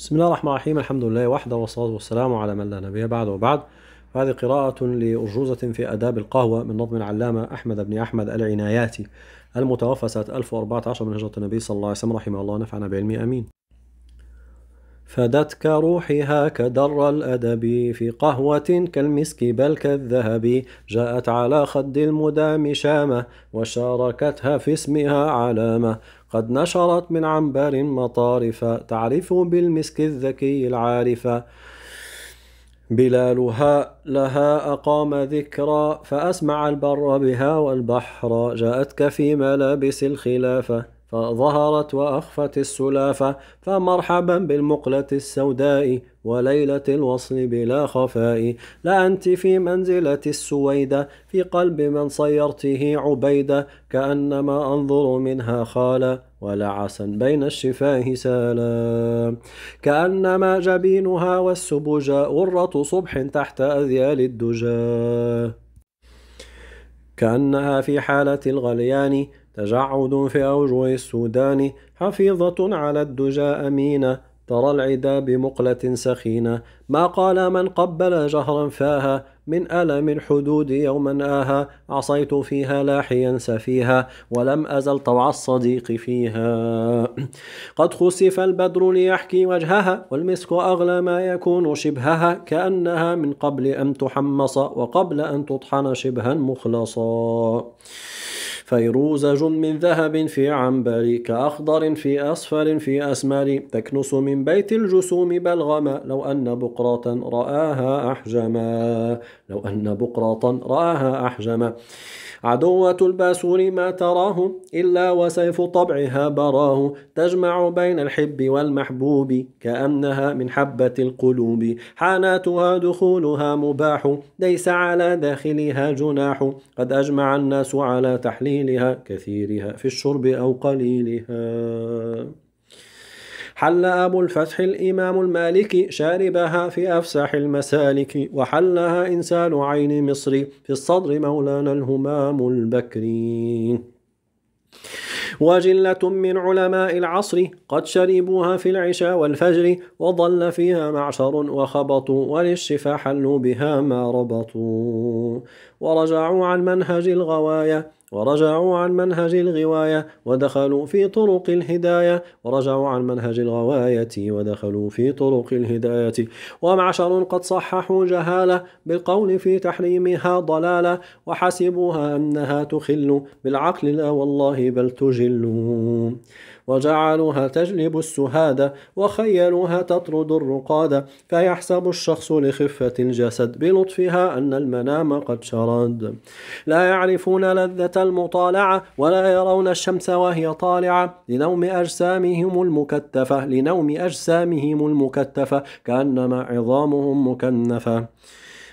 بسم الله الرحمن الرحيم الحمد لله وحده والصلاة والسلام على من لا نبي بعد وبعد هذه قراءة لأرجوزة في أداب القهوة من نظم العلامة أحمد بن أحمد العناياتي المتوفى سنة 1014 من هجرة النبي صلى الله عليه وسلم رحمه الله ونفعنا بعلمه آمين فدتك روحها كدر الأدب في قهوة كالمسك بل كالذهب جاءت على خد المدام شامة وشاركتها في اسمها علامة قد نشرت من عنبر مطارف تعرف بالمسك الذكي العارف بلالها لها أقام ذكرى فأسمع البر بها والبحر جاءتك في ملابس الخلافة فظهرت وأخفت السلافة فمرحبا بالمقلة السوداء وليلة الوصل بلا خفاء لا أنت في منزلة السويدة في قلب من صيرته عبيدة كأنما أنظر منها خالا ولعسا بين الشفاه سالا كأنما جبينها والسبجا غرة صبح تحت أذيال الدجا كأنها في حالة الغليان تجعد في أوجه السودان حفيظة على الدجى أمينة ترى العدا بمقلة سخينة ما قال من قبل جهرا فاها من ألم الحدود يوما آها عصيت فيها لاحيا سفيها ولم أزل طوع الصديق فيها قد خسف البدر ليحكي وجهها والمسك أغلى ما يكون شبهها كأنها من قبل أن تحمص وقبل أن تطحن شبها مخلصا فيروزج من ذهب في عنبر كأخضر في أصفر في أسمر تكنس من بيت الجسوم بلغما لو أن بقرة رآها أحجما لو أن بقرة رآها أحجما عدوة الباسور ما تراه إلا وسيف طبعها براه تجمع بين الحب والمحبوب كأنها من حبة القلوب حاناتها دخولها مباح ليس على داخلها جناح قد أجمع الناس على تحليل قليلها كثيرها في الشرب أو قليلها حل أبو الفتح الإمام المالكي شاربها في أفسح المسالك وحلها إنسان عين مصري في الصدر مولانا الهمام البكري وجلة من علماء العصر قد شربوها في العشاء والفجر وضل فيها معشر وخبطوا وللشفا حلوا بها ما ربطوا ورجعوا عن منهج الغواية ورجعوا عن منهج الغواية ودخلوا في طرق الهداية ورجعوا عن منهج الغواية ودخلوا في طرق الهداية ومعشر قد صححوا جهالة بالقول في تحريمها ضلالة وحسبوها أنها تخل بالعقل لا والله بل تجل وجعلوها تجلب السهادة وخيلوها تطرد الرقاد فيحسب الشخص لخفة الجسد بلطفها أن المنام قد شرد لا يعرفون لذة المطالعة ولا يرون الشمس وهي طالعة لنوم أجسامهم المكتفة لنوم أجسامهم المكتفة كأنما عظامهم مكنفة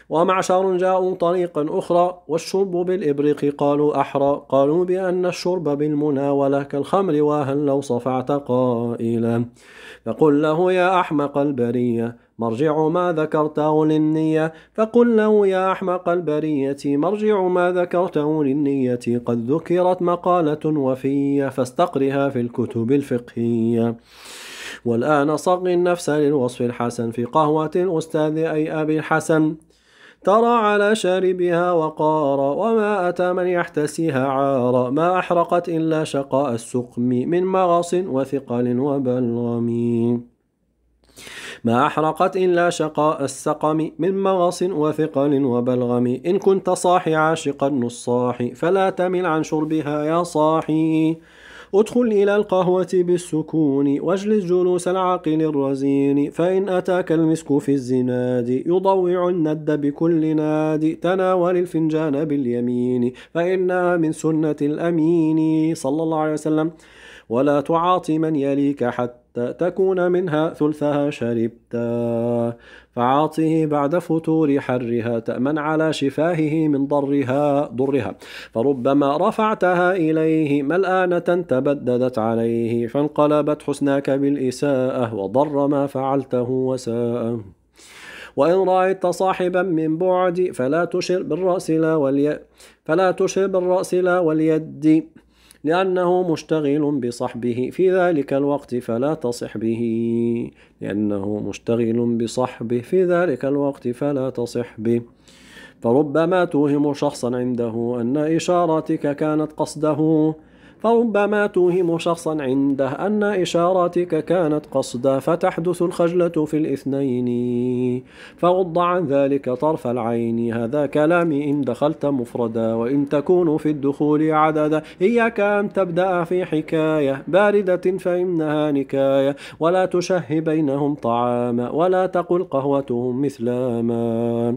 ومعشر جاءوا طريقا أخرى والشرب بالإبريق قالوا أحرى قالوا بأن الشرب بالمناولة كالخمر وهل لو صفعت قائلا فقل له يا أحمق البرية مرجع ما ذكرته للنية فقل له يا أحمق البرية مرجع ما ذكرته للنية قد ذكرت مقالة وفية فاستقرها في الكتب الفقهية والآن صغ النفس للوصف الحسن في قهوة الأستاذ أي أبي الحسن ترى على شاربها وقارا وما أتى من يحتسيها عارا ما أحرقت إلا شقاء السقم من مغص وثقل وبلغم ما أحرقت إلا شقاء السقم من مغص وثقل وبلغم إن كنت صاحي عاشقا نصاحي فلا تمل عن شربها يا صاحي ادخل إلى القهوة بالسكون واجلس جلوس العاقل الرزين فإن أتاك المسك في الزناد يضوع الند بكل ناد تناول الفنجان باليمين فإنها من سنة الأمين صلى الله عليه وسلم ولا تعاطي من يليك حتى تكون منها ثلثها شربتا فعاطه بعد فتور حرها تأمن على شفاهه من ضرها ضرها فربما رفعتها إليه ملآنة تبددت عليه فانقلبت حسناك بالإساءة وضر ما فعلته وساءه وإن رأيت صاحبا من بعد فلا تشر بالرأس لا واليد فلا تشر بالرأس لا واليد لأنه مشتغل بصحبه في ذلك الوقت فلا تصح به لأنه مشتغل بصحبه في ذلك الوقت فلا تصح به فربما توهم شخصا عنده أن إشارتك كانت قصده فربما توهم شخصا عنده أن إشاراتك كانت قصدا فتحدث الخجلة في الاثنين فغض عن ذلك طرف العين هذا كلامي إن دخلت مفردا وإن تكون في الدخول عددا إياك أن تبدأ في حكاية باردة فإنها نكاية ولا تشهي بينهم طعاما ولا تقل قهوتهم مثلاما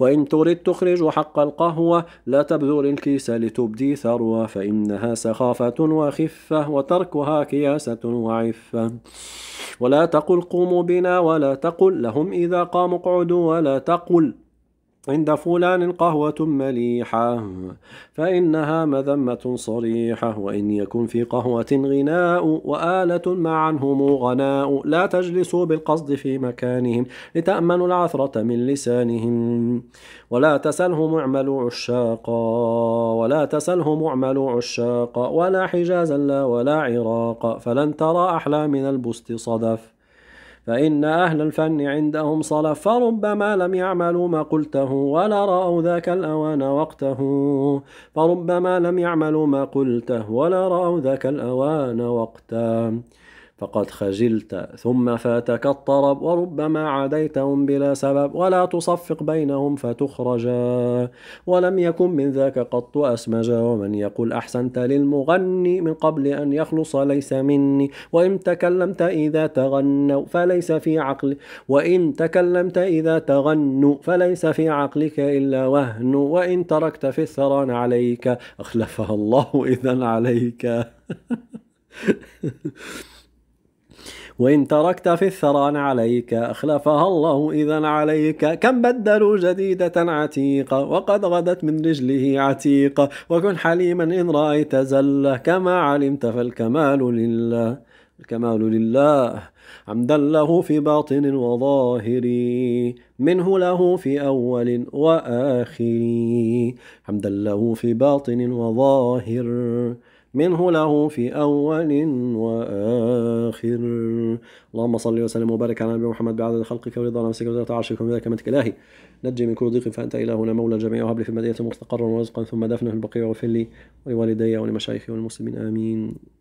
وإن ترد تخرج حق القهوة لا تبذل الكيس لتبدي ثروة فإنها سخافة رأفة وخفة وتركها كياسة وعفة ولا تقل قوموا بنا ولا تقل لهم إذا قاموا اقعدوا ولا تقل عند فلان قهوة مليحة فإنها مذمة صريحة وإن يكن في قهوة غناء وآلة معنهم عنهم غناء لا تجلسوا بالقصد في مكانهم لتأمنوا العثرة من لسانهم ولا تسلهم اعملوا عشاقا ولا تسلهم اعملوا عشاقا ولا حجازا لا ولا عراقا فلن ترى أحلى من البست صدف فإن أهل الفن عندهم صلف فربما لم يعملوا ما قلته ولا رأوا ذاك الأوان وقته فربما لم يعملوا ما قلته ولا رأوا ذاك الأوان وقته فقد خجلت ثم فاتك الطرب وربما عاديتهم بلا سبب ولا تصفق بينهم فتخرجا ولم يكن من ذاك قط أسمجا ومن يقول أحسنت للمغني من قبل أن يخلص ليس مني وإن تكلمت إذا تغنوا فليس في عقل وإن تكلمت إذا تغنوا فليس في عقلك إلا وهن وإن تركت في الثران عليك أخلفها الله إذا عليك وإن تركت في الثرى عليك أخلفها الله إذا عليك كم بدلوا جديدة عتيقة وقد غدت من رجله عتيقة وكن حليما إن رأيت زلة كما علمت فالكمال لله الكمال لله عمدا له في باطن وظاهر منه له في أول وآخر حمدا له في باطن وظاهر منه له في أول وآخر آخر اللهم صل وسلم وبارك على نبينا محمد بعدد خلقك ورضا نفسك ورضا عرشك ومدى كمتك إلهي نجي من كل ضيق فأنت إلهنا مولى الجميع وهب لي في المدينة مستقرا ورزقا ثم دفنا في البقيع واغفر لي ولوالدي ولمشايخي والمسلمين آمين